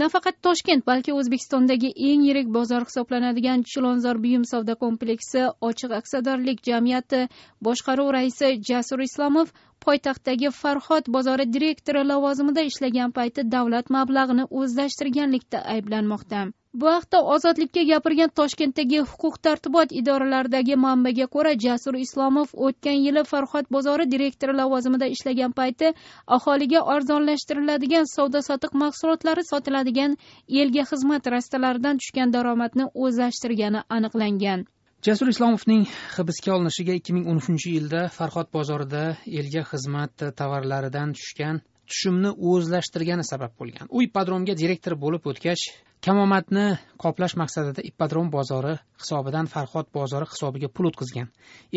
nafaqat toshkent balki o'zbekistondagi eng yirik bozor hisoblanadigan chilonzor buyum savdo kompleksi ochiq aksiyadorlik jamiyati boshqaruv raisi jasur islomov poytaxtdagi farhod bozori direktori lavozimida ishlagan payti davlat mablag'ini o'zlashtirganlikda ayblanmoqda bu haqda ozodlikka gapirgan toshkentdagi huquq tartibot idoralaridagi manbaga ko'ra jasur islomov o'tgan yili farhod bozori direktori lavozimida ishlagan payti aholiga arzonlashtiriladigan savdo sotiq mahsulotlari sotiladigan elga xizmat rastalaridan tushgan daromadni o'zlashtirgani aniqlangan jasur islomovning hibsga olinishiga ikki ming o'n uchinchi yilda farhod bozorida elga xizmat tovarlaridan tushgan tushumni o'zlashtirgani sabab bo'lgan uy padromga direktor bo'lib o'tgach kamomatni qoplash maqsadida ippodrom bozori hisobidan farhod bozori hisobiga pul o'tkazgan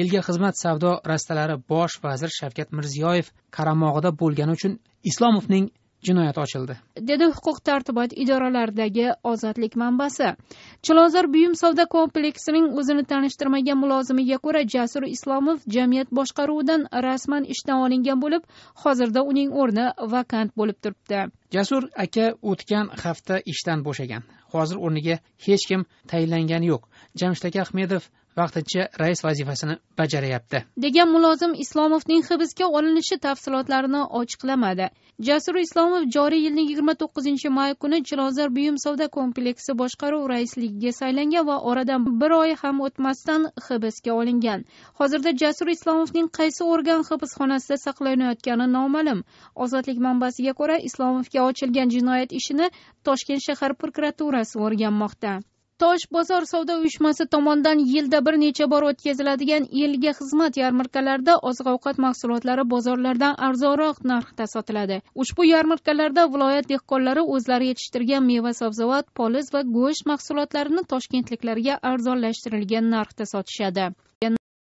elga xizmat savdo rastalari bosh vazir shavkat mirziyoyev qaramog'ida bo'lgani uchun islomovning jinoyat ochildi dedi huquq tartibot idoralaridagi ozodlik manbasi chilonzor buyum savdo kompleksining o'zini tanishtirmagan mulozimiga ko'ra jasur islomov jamiyat boshqaruvidan rasman ishdan olingan bo'lib hozirda uning o'rni vakant bo'lib turibdi jasur aka o'tgan hafta ishdan bo'shagan hozir o'rniga hech kim tayinlangani yo'q jamshid aka ahmedov vaqtincha rais vazifasini bajaryapti degan mulozim islomovning hibsga olinishi tafsilotlarini ochiqlamadi jasur islomov joriy yilning yigirma to'qqizinchi may kuni chilonzor buyum savdo kompleksi boshqaruv raisligiga saylangan va oradan bir oy ham o'tmasdan hibsga olingan hozirda jasur islomovning qaysi organ hibsxonasida saqlanayotgani noma'lum ozodlik manbasiga ko'ra islomovga ochilgan jinoyat ishini toshkent shahar prokuraturasi o'rganmoqda tosh bozor savdo uyushmasi tomonidan yilda bir necha bor o'tkaziladigan elga xizmat yarmarkalarida oziq ovqat mahsulotlari bozorlardan arzonroq narxda sotiladi ushbu yarmarkalarda viloyat dehqonlari o'zlari yetishtirgan meva sabzavot poliz va go'sht mahsulotlarini toshkentliklarga arzonlashtirilgan narxda sotishadi